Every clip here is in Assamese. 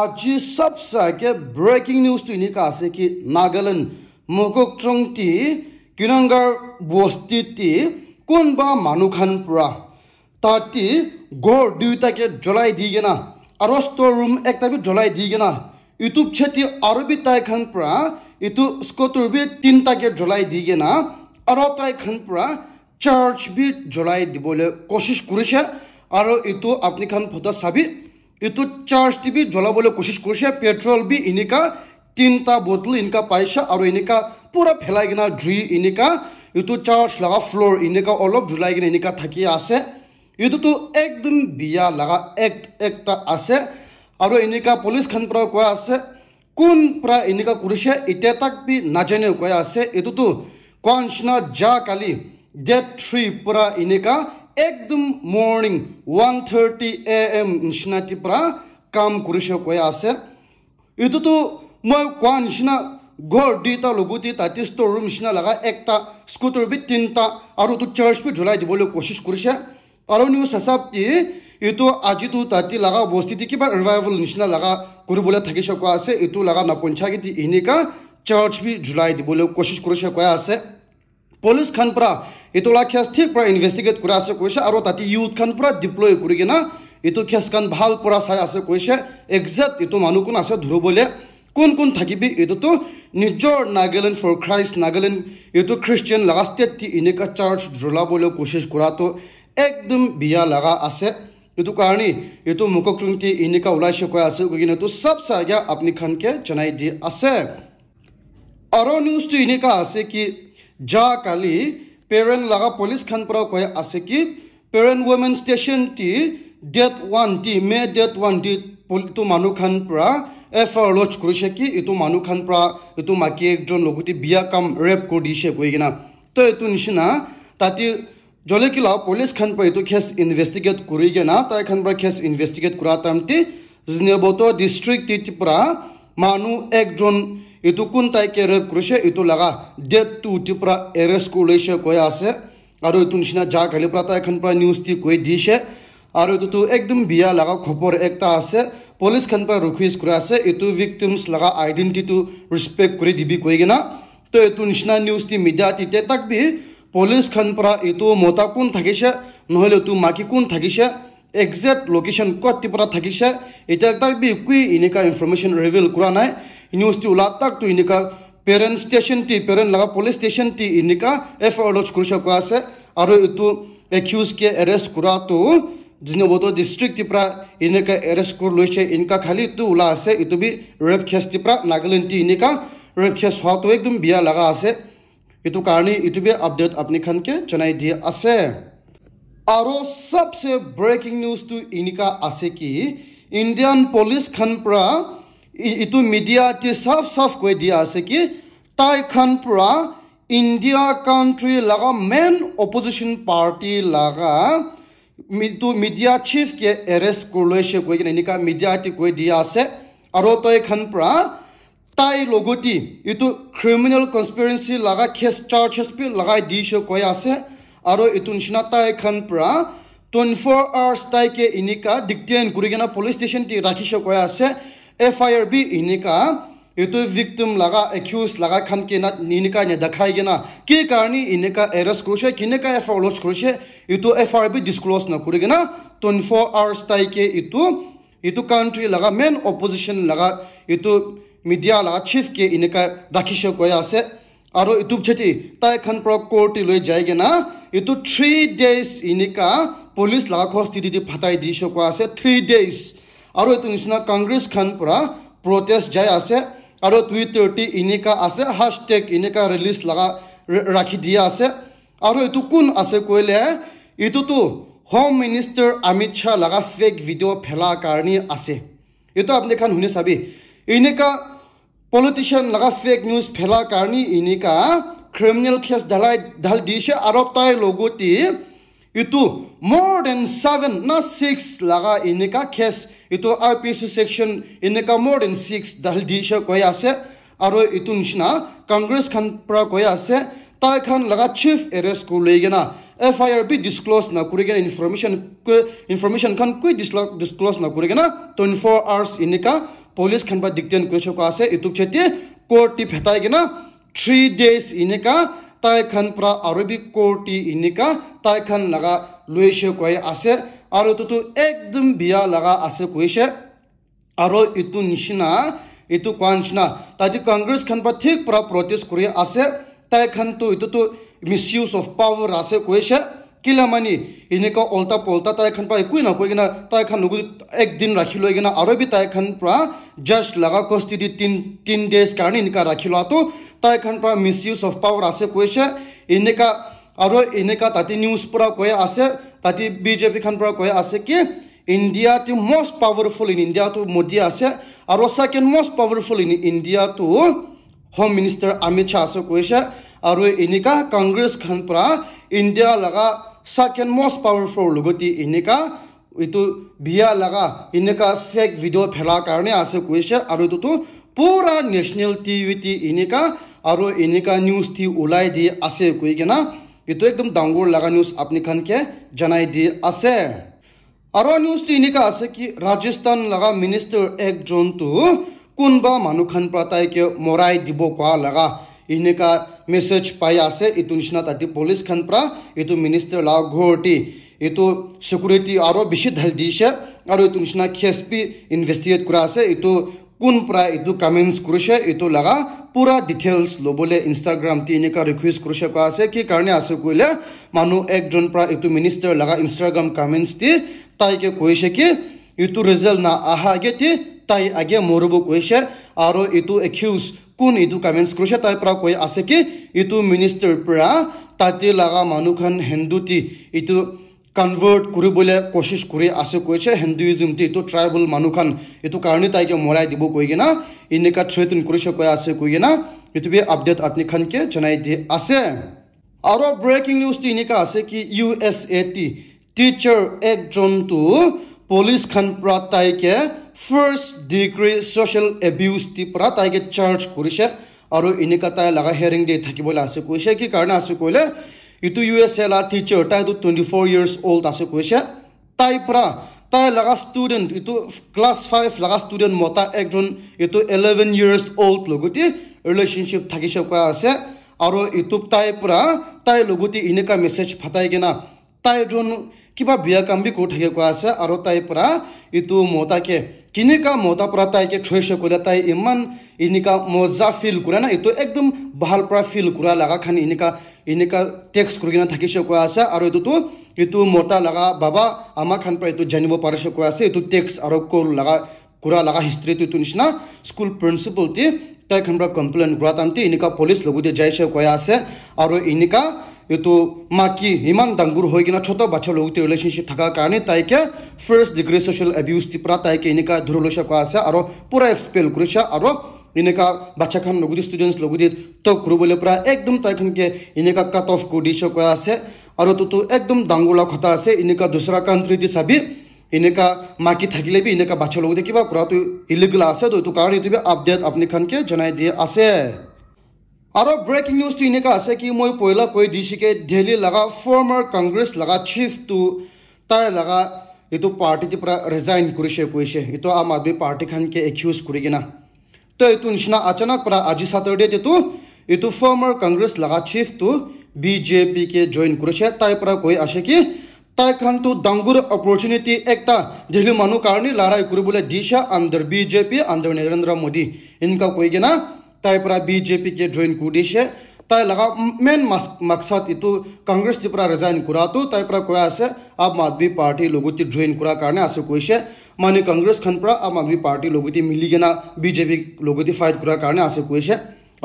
আজি সাবসাকে ব্রেকিং নিউজ তুইনি কাছে কি নাগালেন্ড মগুক ট্রংটি কিনঙ্গার বস্তিটি কোনবা মানুখান পুরা তাতি ঘর দুইটাকে জ্বলাই দি না আর স্টোর রুম একটা বি জ্বলাই দি গেনা ইউটিউব ছেটি আৰু বি তাই খান পুরা ইটো স্কটৰ বি তিনটাকে জ্বলাই দি গেনা আর তাই খান পুরা চার্চ বি জ্বলাই দিবলে কোশিশ করেছে আর এইটো আপনি খান ফটো চাবি ইটো চাৰ্জ টিভি জ্বলাবলৈ কোচিছ কৰিছে পেট্ৰল বি এনেকা তিনিটা বটল এনেকা পাইছে আৰু এনেকা পূৰা ফেলাই কিনা জুই এনেকা ইটো চাৰ্জ লগা ফ্ল'ৰ এনেকা অলপ জ্বলাই কিনে এনেকা থাকি আছে ইটোতো একদম বিয়া লগা এক একটা আছে আৰু এনেকা পুলিচ খান পৰা কোৱা আছে কোন পৰা এনেকা কৰিছে এতিয়া তাক বি নাজানে কোৱা আছে এইটোতো কোৱা নিচিনা যা কালি ডেট থ্ৰীৰ পৰা এনেকা একদম morning one thirty A M নিচিনাটিৰ পৰা কাম কৰিছে কৈ আছে এইটোতো মই কোৱা নিচিনা ঘৰ দুইটা লগতে তাতে ষ্ট'ৰ ৰুম নিচিনা লগা একটা স্কুটাৰ বি তিনিটা আৰু এইটো চাৰ্জ বি ঢুলাই দিবলৈ কোচিচ কৰিছে আৰু নিউজ হিচাপটি এইটো আজিতো তাতে লগা বস্তিটি কিবা ৰিভাইভেল নিচিনা লগা কৰিবলৈ থাকিছে কোৱা আছে এইটো লগা নপঞ্চায়তী এনেকা চাৰ্জ বি ঢুলাই দিবলৈ কোচিচ কৰিছে কোৱা আছে পুলিচ খান পৰা এইটো কেছ ঠিক পৰা ইনভেষ্টিগেট কৰা আছে কৈছে আৰু তাতে ইউথ খান পৰা ডিপ্লয় কৰি কিনে এইটো কেছ খান ভাল পৰা চাই আছে কৈছে একজেক্ট এইটো মানুহ কোন আছে ধৰিবলৈ কোন কোন থাকিবি এইটোতো নিজৰ নাগালেণ্ড ফৰ ক্ৰাইষ্ট নাগালেণ্ড এইটো খ্ৰীষ্টিয়ান লগা ষ্টেটটি এনেকুৱা চাৰ্চ জ্বলাবলৈ কোচিছ কৰাটো একদম বিয়া লগা আছে এইটো কাৰণে এইটো মুখকৃতি এনেকুৱা ওলাইছে কৈ আছে কৈ কিনে এইটো চব চাই আপুনি খানকৈ জনাই দি আছে আৰু নিউজটো এনেকুৱা আছে কি যা কালি পেৰেণ্ট লগা পুলিচ খান পৰা কয় আছে কি পেৰেণ্ট ৱমেন ষ্টেচন টি ডেট ওৱান টি মে ডেট ওৱান টি এইটো মানুহ খান পৰা এফ আই আৰ লঞ্চ কৰিছে কি এইটো মানুহ খান পৰা এইটো মাকী একজন লগতে বিয়া কাম ৰেপ কৰি দিছে কৈ কিনে তো এইটো নিচিনা তাতে জলে কিলাও পুলিচ খান পৰা এইটো খেচ ইনভেষ্টিগেট কৰি কিনা তাই খান পৰা খেচ ইনভেষ্টিগেট কৰা টাইমটি নেবত ডিষ্ট্ৰিক্ট পৰা মানুহ একজন ইটো কোন তাইকে ৰেপ কৰিছে এইটো লগা ডেটটো উঠি পৰা এৰেষ্ট কৰিছে কৈ আছে আৰু এইটো নিচিনা যা খালি পৰা তাইখন পৰা নিউজ দি কৈ দিছে আৰু এইটোতো একদম বিয়া লগা খবৰ এটা আছে পুলিচখন পৰা ৰিকুৱেষ্ট কৰা আছে এইটো ভিক্টিমছ লগা আইডেণ্টিটিটো ৰেচপেক্ট কৰি দিবি কৈ কিনা তো এইটো নিচিনা নিউজ দি মিডিয়া তেতিয়া তাক বি পুলিচখন পৰা এইটো মতা কোন থাকিছে নহ'লে এইটো মাকী কোন থাকিছে একজেক্ট লোকেশ্যন ক'ত পৰা থাকিছে এতিয়া তাক বি একোৱেই এনেকুৱা ইনফৰ্মেশ্যন ৰিভিল কৰা নাই university ulat tak tu inika parent station ti parent laga police station ti inika FIR lodge kurusha kuasa aru itu accused ke arrest kura tu jinne boto district ti pra inika arrest kur loise inka khali tu ula ase itu bi rape case ti pra nagaland ti inika rape case ha tu ekdum bia laga ase itu karni itu bi update apni khan ke chanai di ase aro sabse breaking news tu inika ase ki indian police khan pra ইটো মিডিয়াটোৱে চাফ চাফ কৈ দিয়া আছে কি তাই খান পৰা ইণ্ডিয়া কাউণ্ট্ৰি লগা মেইন অপজিশ্যন পাৰ্টি লগা এইটো মিডিয়া চিফকে এৰেষ্ট কৰিলৈছে কৈ কিনে এনেকুৱা মিডিয়াটো কৈ দিয়া আছে আৰু তাই খান পৰা তাই লগতে ইটো ক্ৰিমিনেল কনস্পিৰেঞ্চি লগা খেচ চাৰ্জ হেচপি লগাই দিছে কৈ আছে আৰু এইটো নিচিনা তাইখন পৰা টুৱেণ্টি ফ'ৰ আৱাৰ্ছ তাইকে এনেকুৱা ডিক্টেইন কৰি পুলিচ ষ্টেচনটি ৰাখিছ কৈ আছে FIRB inika itu victim laga accused laga kham ke na ninika ne dakhai gena ke karani inika errors kruche kinika follows kruche itu FIRB disclose na kuri gena 24 hours tai ke itu itu country laga main opposition laga itu media laga chief ke inika rakhisho koya ase aro itu cheti tai khan pro court loi jai gena itu 3 days inika police laga khosti di di phatai di shokwa ase 3 days আৰু এইটো নিচিনা কংগ্ৰেছ খান পৰা প্ৰটেষ্ট যাই আছে আৰু টুইটাৰটি এনেকুৱা আছে হাছটেগ এনেকুৱা ৰিলিজ লগা ৰাখি দিয়া আছে আৰু এইটো কোন আছে কৈলে এইটোতো হোম মিনিষ্টাৰ অমিত শ্বাহ লগা ফেক ভিডিঅ' ফেলাৰ কাৰণেই আছে এইটো আপুনি এখন শুনি চাবি এনেকুৱা পলিটিচিয়ান লগা ফেক নিউজ ফেলাৰ কাৰণে এনেকুৱা ক্ৰিমিনেল কেছ ঢালাই ঢাল দিছে আৰু তাইৰ লগতে এইটো মৰ দেন ছেভেন না ছিক্স লগা এনেকুৱা কেছ ইটো আৰ পি চি চেকশ্যন এনেকুৱা মোৰ ইন ছিক্স দাল দি কৈ আছে আৰু এইটো নিচিনা কংগ্ৰেছ খান পৰা কৈ আছে তাই খান লগা চিফ এৰেষ্ট কৰি কিনে এফ আই আৰ বি ডিছক্ল'জ নকৰি কিনে ইনফৰমেশ্যন ইনফৰমেশ্যন খান কৈ ডিছক ডিছক্ল'জ নকৰি কিনে টুৱেণ্টি ফ'ৰ আৱাৰ্ছ এনেকুৱা পুলিচ খান পৰা ডিকটেইন কৰি থকা আছে এইটোক যেতিয়া কোৰ্টি ফেটাই কিনে থ্ৰী ডেইজ এনেকুৱা তাইখান পৰা আৰু বি কোৰ্টি এনেকুৱা তাইখান লগা আছে আৰু এইটোতো একদম বিয়া লগা আছে কৈছে আৰু এইটো নিচিনা এইটো কোৱা নিচিনা তাতে কংগ্ৰেছ খন বা ঠিক পৰা প্ৰটেষ্ট কৰি আছে তাইখনতো এইটোতো মিছ ইউজ অফ পাৱাৰ আছে কৈছে কিলা মানি এনেকুৱা অল্টা পল্টা তাইখন পৰা একোৱেই নকৈ কিনা তাইখন নগৰী একদিন ৰাখি লৈ কিনা আৰু বি তাইখন পৰা জাষ্ট লগা কষ্টিডি তিন তিন ডেজ কাৰণে এনেকুৱা ৰাখি লোৱাটো তাইখন পৰা মিছ ইউজ অফ পাৱাৰ আছে কৈছে এনেকুৱা আৰু এনেকুৱা তাতে নিউজ পৰা কৈ আছে তাতে বিজেপি খান পৰা কৈ আছে কি India to most powerful in India ইণ্ডিয়াটো মোদী আছে আৰু second most powerful in India to home minister Amit Shah আছে কৈছে আৰু এনেকা কংগ্ৰেছ খান পৰা ইণ্ডিয়া লগা ছেকেণ্ড মষ্ট পাৱাৰফুল লগতে এনেকুৱা এইটো বিয়া লগা এনেকা ফেক ভিডিঅ' ফেলাৰ কাৰণে আছে কৈছে আৰু এইটোতো পুৰা নেশ্যনেল টি ভি আৰু এনেকা নিউজ টি ওলাই দি আছে কৈ কিনা ये तो एकदम डांगोर लगा न्यूज अपनी खान के जनाई दी आसे और न्यूज तो इनका आसे कि राजस्थान लगा मिनिस्टर एक जोन तो कुनबा मानु खान प्रताय के मोराई दिबो लगा इन्हें मेसेज पाया आसे इतु तो निश्चित आदि पुलिस खान प्रा इतु मिनिस्टर ला घोटी इतु सिक्योरिटी और बिशित हल्दी से और इतु निश्चित केस भी इन्वेस्टिगेट करा इतु कमेंट्स करुशे इतु लगा পুৰা ডিটেইলছ ল'বলৈ ইনষ্টাগ্ৰামটি এনেকুৱা ৰিকুৱেষ্ট কৰিছে কোৱা আছে কি কাৰণে আছে কৈলে মানুহ একজন পৰা এইটো মিনিষ্টাৰ লগা ইনষ্টাগ্ৰাম দি তাইকে কৈছে কি ইটো ৰিজাল্ট না অহা আগে তি তাই আগে মৰিব কৈছে আৰু এইটো একিউজ কোন ইটো কমেণ্টছ কৰিছে তাইৰ পৰা কৈ আছে কি ইটো মিনিষ্টাৰ পৰা তাতে লগা মানুহখন হিন্দুটি ইটো কনভাৰ্ট কৰিবলৈ কোচিছ কৰি আছে কৈছে হিন্দুইজমটো এইটো ট্ৰাইবেল মানুহ খান এইটো কাৰণে তাইকে মৰাই দিব কৈ কিনে এনেকুৱা থ্ৰেটন কৰিছে কৈ আছে কৈ কিনে এইটো বি আপডেট আপুনি খানকে জনাই দি আছে আৰু ব্ৰেকিং নিউজটো এনেকুৱা আছে কি ইউ এছ এ টি টিচাৰ একজনটো পুলিচ খান পৰা তাইকে ফাৰ্ষ্ট ডিগ্ৰী ছ'চিয়েল এবিউজটি পৰা তাইকে চাৰ্জ কৰিছে আৰু এনেকুৱা তাই লগা হিয়াৰিং দি থাকিবলৈ আছে কৈছে কি কাৰণে আছে কৈলে ইটো U S L R teacher তাই টুৱেণ্টি ফ'ৰ ইয়েৰ্ছ অল্ড আছে কৈছে তাইৰ পৰা তাই লগা ষ্টুডেণ্ট এইটো ক্লাছ ফাইভ লগা ষ্টুডেণ্ট মতা একজন এইটো এলেভেন ইয়েৰ্ছ অল্ড লগতে ৰিলেশ্যনশ্বিপ থাকিছে কোৱা আছে আৰু ইটো তাইৰ পৰা তাইৰ লগতে এনেকুৱা মেছেজ ফাটাই কিনে তাইজন কিবা বিয়া কাম বি কৰি থাকি কোৱা আছে আৰু তাইৰ পৰা ইটো মতাকে কেনেকা মতাৰ পৰা তাইকে থৈছে কৰিলে তাই ইমান এনেকুৱা মজা ফিল কৰে না এইটো একদম ভাল পৰা ফিল কৰা লগা লগাখান এনেকুৱা এনেকা টেক্স কৰি কিনে থাকিছে কৈ আছে আৰু এইটোতো এইটো মতা লগা বাবা আমাৰ খান পৰা এইটো জানিব পাৰিছে কোৱা আছে এইটো টেক্স আৰু কৰ লগা কৰা লগা হিষ্ট্ৰীটো এইটো নিচিনা স্কুল প্ৰিন্সিপালটি তি খান পৰা কমপ্লেইন কৰা তামতি এনেকা পুলিচ লগতে যাইছে কোৱা আছে আৰু এনেকা এইটো মাকি ইমান ডাঙৰ হৈ কিনে ছোট বাচ্ছাৰ লগতে ৰিলেশ্যনশ্বিপ থকা কাৰণে তাইকে ফাৰ্ষ্ট ডিগ্ৰী ছ'চিয়েল এবিউজ দি পৰা তাইকে এনেকা ধৰি লৈছে কোৱা আছে আৰু পূৰা এক্সপেল কৰিছে আৰু এনেকা বাচ্চাখান লগু দিয়ে ষ্টুডেণ্টছ লগু দিয়ে তো কৰিবলৈ পৰা একদম তাইখনকে এনেকা কাট অফ কৰিছ কৰা আছে আৰু তোৰ একদম ডাঙৰ কথা আছে এনেকা দোচৰা কাণ্ট্ৰি দি চাবি এনেকা মাটি থাকিলে বি এনেকা বাচ্চা লগতে কিবা কৰাটো ইলিগেল আছে তো এইটো কাৰণে এইটো আপডেট আপুনি খানকে জনাই দিয়ে আছে আৰু ব্ৰেকিং নিউজটো এনেকুৱা আছে কি মই পহিলা কৈ দিছোঁ কি দিল্লী লগা ফৰ্মাৰ কংগ্ৰেছ লগা চিফটো তাই লগা এইটো পাৰ্টীটোৰ পৰা ৰিজাইন কৰিছে কৈছে এইটো আম আদমী পাৰ্টীখনকে একিউজ কৰি কিনা তো এইটো নিচিনা আচানক পৰা আজি ছাটাৰডে যিটো এইটো ফৰ্মাৰ কংগ্ৰেছ লগা চিফটো বি জে পি কে জইন কৰিছে তাইৰ পৰা কৈ আছে কি তাইখানটো ডাঙৰ অপৰচুনিটি এটা দিল্লী মানুহ কাৰণে লৰাই কৰিবলৈ দিছে under B J P under Narendra Modi এনেকুৱা কৈ কিনে তাইৰ পৰা বি জে পি কে জইন কৰি দিছে তাই লগা মেইন মাকচাদ এইটো কংগ্ৰেছ পৰা ৰিজাইন কৰাটো তাইৰ পৰা কৈ আছে আম আদমি পাৰ্টীৰ লগতে জইন কৰাৰ কাৰণে আছে কৈছে माने कांग्रेस खन पर आम आदमी पार्टी लोगोति मिलीगेना बीजेपी लोगोति फाइट कुरा कारण आसे कुएशे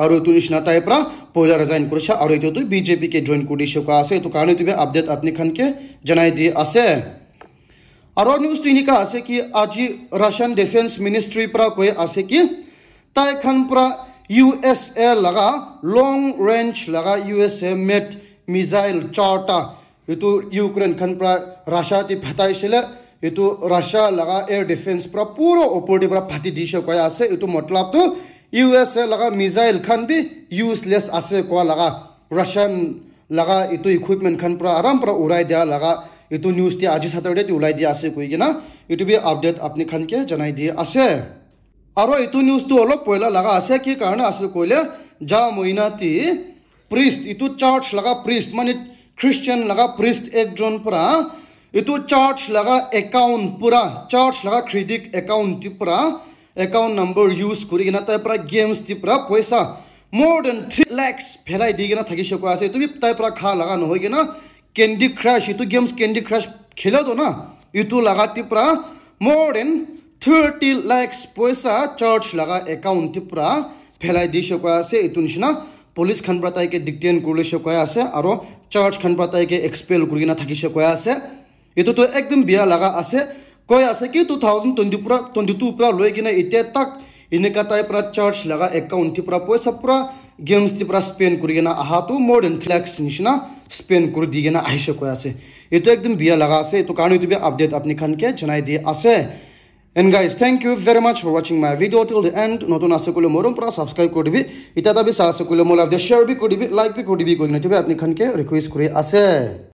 और तु निश्ना ताय पर पोला रिजाइन कुरेशे और एतो तु बीजेपी के जॉइन कुडिशो का आसे तो कारण तुबे अपडेट अपनी खान के जनाई दिए आसे और न्यूज तुनी का आसे कि आज रशियन डिफेंस मिनिस्ट्री पर कोए आसे कि ताय खन पर यूएसए लगा लॉन्ग रेंज लगा यूएसए मेट मिसाइल चार्टा तो यूक्रेन खन रशिया ति এইটো ৰাছিয়া লগা এয়াৰ ডিফেন্স পৰা পুৰ ওপৰতে পৰা ফাটি দিছে কোৱা আছে এইটো মতলবটো ইউ এছ এ লগা মিজাইল খান বি ইউজলেছ আছে কোৱা লগা ৰাছিয়ান লগা এইটো ইকুইপমেণ্ট খান পৰা আৰাম পৰা উৰাই দিয়া লগা এইটো নিউজ দিয়া আজি ছাটাৰডেত ওলাই দিয়া আছে কৈ কিনা এইটো বি আপডেট আপুনি খানকে জনাই দিয়া আছে আৰু এইটো নিউজটো অলপ পইলা লগা আছে কি কাৰণে আছে কৈলে যা মইনাতি প্ৰিষ্ট এইটো চাৰ্চ লগা প্ৰিষ্ট মানে খ্ৰীষ্টিয়ান লগা প্ৰিষ্ট একজন পৰা এইটো চাৰ্চ লগা একাউণ্ট পুৰা চাৰ্চ লগা ক্ৰেডিট একাউণ্ট পৰা একাউণ্ট নম্বৰ ইউজ কৰি কিনে তাৰ পৰা গেমছ দি পৰা পইচা মোৰ দেন থ্ৰী লেক্স পেলাই দি কিনে থাকি চকুৱা আছে তুমি তাৰ পৰা খা লগা নহয় কিনা কেণ্ডি ক্ৰাছ এইটো গেমছ কেণ্ডি ক্ৰাছ খেলেতো না এইটো লগা তি পৰা মোৰ দেন থাৰ্টি লেক্স পইচা চাৰ্চ লগা একাউণ্ট পৰা পেলাই দি চকুৱা আছে এইটো নিচিনা পুলিচ খান পৰা তাইকে ডিকটেইন কৰিলে চকুৱাই আছে আৰু চাৰ্চ খান পৰা তাইকে এক্সপেল কৰি কিনে থাকি চকুৱাই আছে इतु तो एक दिन बिया लगा आसे कह आसे कि टू थाउजेंड ट्वेंटी पूरा ट्वेंटी टू पूरा लोक इतना तक इनका तक चार्ज लगा एकाउंट की पैसा पूरा गेम्स की पूरा स्पेन करना तो मोर एन थ्रेक्स निशिना स्पेन कर दीगेना आहिसे कह आसे ये तो एक दिन लगा आसे तो कारण ये अपडेट अपने खान के जाना दिए आसे and guys thank you very much for watching my video till the end नतुन आसे को मोरम सब्सक्राइब कर दी इतना भी सा आसे शेयर भी कर लाइक भी कर दी कोई ना अपनी खान के रिक्वेस्ट कर